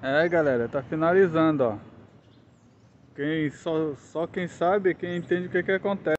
É galera, tá finalizando ó. Quem, só, só quem sabe, quem entende o que, que acontece.